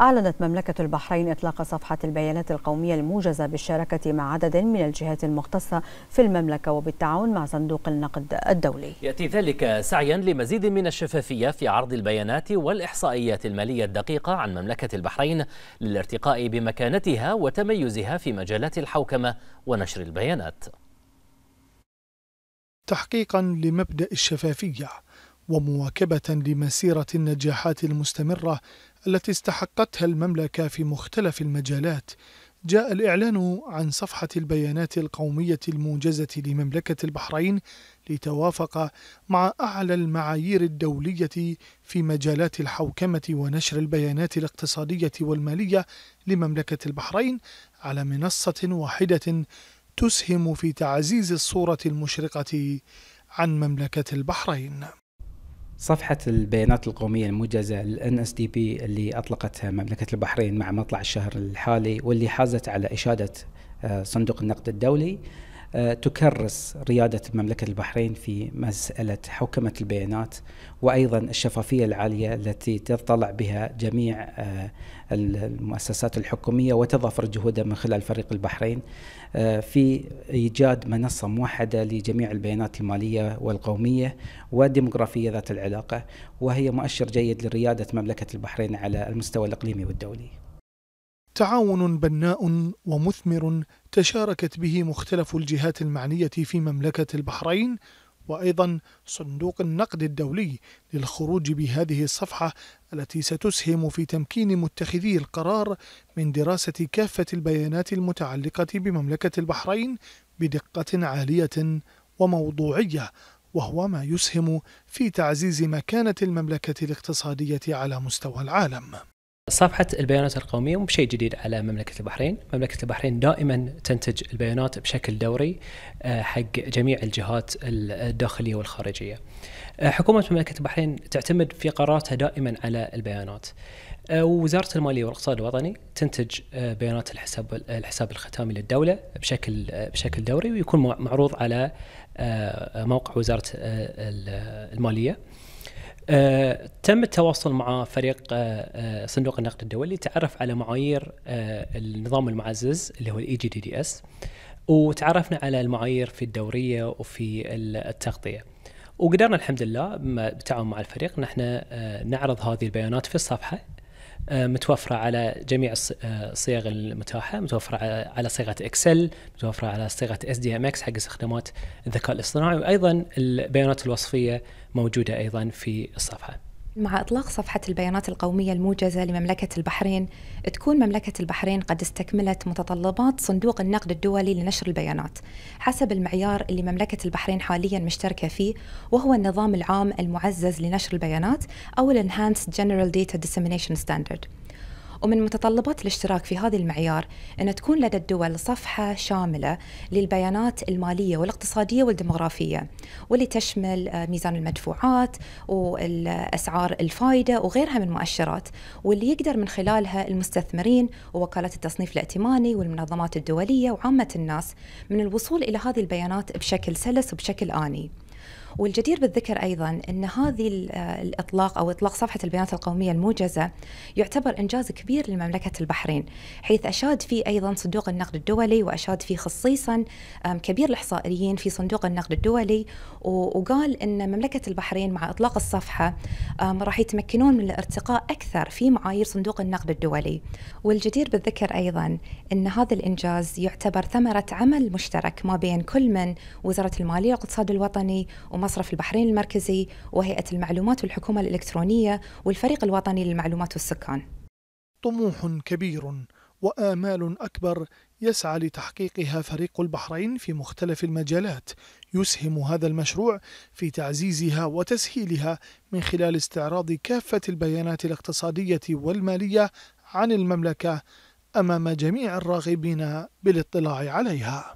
أعلنت مملكة البحرين إطلاق صفحة البيانات القومية الموجزة بالشراكة مع عدد من الجهات المختصة في المملكة وبالتعاون مع صندوق النقد الدولي يأتي ذلك سعيا لمزيد من الشفافية في عرض البيانات والإحصائيات المالية الدقيقة عن مملكة البحرين للارتقاء بمكانتها وتميزها في مجالات الحوكمة ونشر البيانات تحقيقا لمبدأ الشفافية ومواكبة لمسيرة النجاحات المستمرة التي استحقتها المملكة في مختلف المجالات جاء الإعلان عن صفحة البيانات القومية الموجزة لمملكة البحرين لتوافق مع أعلى المعايير الدولية في مجالات الحوكمة ونشر البيانات الاقتصادية والمالية لمملكة البحرين على منصة واحدة تسهم في تعزيز الصورة المشرقة عن مملكة البحرين صفحة البيانات القومية الموجزة ال NSDP اللي أطلقتها مملكة البحرين مع مطلع الشهر الحالي واللي حازت على إشادة آه، صندوق النقد الدولي آه، تكرس ريادة المملكة البحرين في مسألة حوكمة البيانات وأيضا الشفافية العالية التي تطلع بها جميع آه، المؤسسات الحكومية وتضافر جهودها من خلال فريق البحرين آه، في إيجاد منصة موحدة لجميع البيانات المالية والقومية والديمغرافية ذات العلاقة وهي مؤشر جيد لريادة مملكة البحرين على المستوى الإقليمي والدولي تعاون بناء ومثمر تشاركت به مختلف الجهات المعنية في مملكة البحرين وأيضا صندوق النقد الدولي للخروج بهذه الصفحة التي ستسهم في تمكين متخذي القرار من دراسة كافة البيانات المتعلقة بمملكة البحرين بدقة عالية وموضوعية وهو ما يسهم في تعزيز مكانة المملكة الاقتصادية على مستوى العالم صفحة البيانات القومية مو شيء جديد على مملكة البحرين، مملكة البحرين دائما تنتج البيانات بشكل دوري آه، حق جميع الجهات الداخلية والخارجية. آه، حكومة مملكة البحرين تعتمد في قراراتها دائما على البيانات. آه، ووزارة المالية والاقتصاد الوطني تنتج بيانات الحساب الحساب الختامي للدولة بشكل بشكل دوري ويكون معروض على موقع وزارة المالية. آه، تم التواصل مع فريق آه، آه، صندوق النقد الدولي تعرف على معايير النظام المعزز اللي هو الاي جي دي دي اس وتعرفنا على المعايير في الدوريه وفي التغطيه وقدرنا الحمد لله بالتعاون مع الفريق نحن نعرض هذه البيانات في الصفحه آه، متوفره على جميع الصيغ آه، المتاحه متوفره على صيغه اكسل متوفره على صيغه اس دي ام اكس حق استخدامات الذكاء الاصطناعي وايضا البيانات الوصفيه موجوده ايضا في الصفحه مع إطلاق صفحة البيانات القومية الموجزة لمملكة البحرين تكون مملكة البحرين قد استكملت متطلبات صندوق النقد الدولي لنشر البيانات حسب المعيار اللي مملكة البحرين حاليا مشتركة فيه وهو النظام العام المعزز لنشر البيانات أو الانهانس جنرال داتا Dissemination Standard ومن متطلبات الاشتراك في هذا المعيار أن تكون لدى الدول صفحة شاملة للبيانات المالية والاقتصادية والديمغرافية واللي تشمل آه، ميزان المدفوعات وأسعار الفائدة وغيرها من المؤشرات واللي يقدر من خلالها المستثمرين ووكالات التصنيف الائتماني والمنظمات الدولية وعامة الناس من الوصول إلى هذه البيانات بشكل سلس وبشكل آني والجدير بالذكر أيضا أن هذه الإطلاق أو إطلاق صفحة البيانات القومية الموجزة يعتبر إنجاز كبير لمملكة البحرين حيث أشاد فيه أيضا صندوق النقد الدولي وأشاد فيه خصيصا كبير الإحصائيين في صندوق النقد الدولي وقال أن مملكة البحرين مع إطلاق الصفحة راح يتمكنون من الارتقاء أكثر في معايير صندوق النقد الدولي والجدير بالذكر أيضا أن هذا الإنجاز يعتبر ثمرة عمل مشترك ما بين كل من وزارة المالية والاقتصاد الوطني ومصر مصرف البحرين المركزي وهيئة المعلومات والحكومة الإلكترونية والفريق الوطني للمعلومات والسكان طموح كبير وآمال أكبر يسعى لتحقيقها فريق البحرين في مختلف المجالات يسهم هذا المشروع في تعزيزها وتسهيلها من خلال استعراض كافة البيانات الاقتصادية والمالية عن المملكة أمام جميع الراغبين بالاطلاع عليها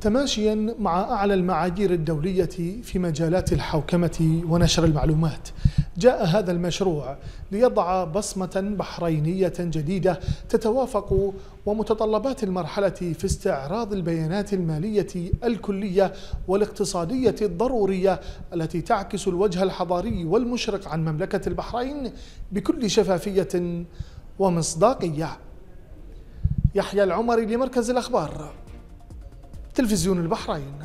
تماشيا مع أعلى المعايير الدولية في مجالات الحوكمة ونشر المعلومات جاء هذا المشروع ليضع بصمة بحرينية جديدة تتوافق ومتطلبات المرحلة في استعراض البيانات المالية الكلية والاقتصادية الضرورية التي تعكس الوجه الحضاري والمشرق عن مملكة البحرين بكل شفافية ومصداقية يحيى العمري لمركز الأخبار تلفزيون البحرين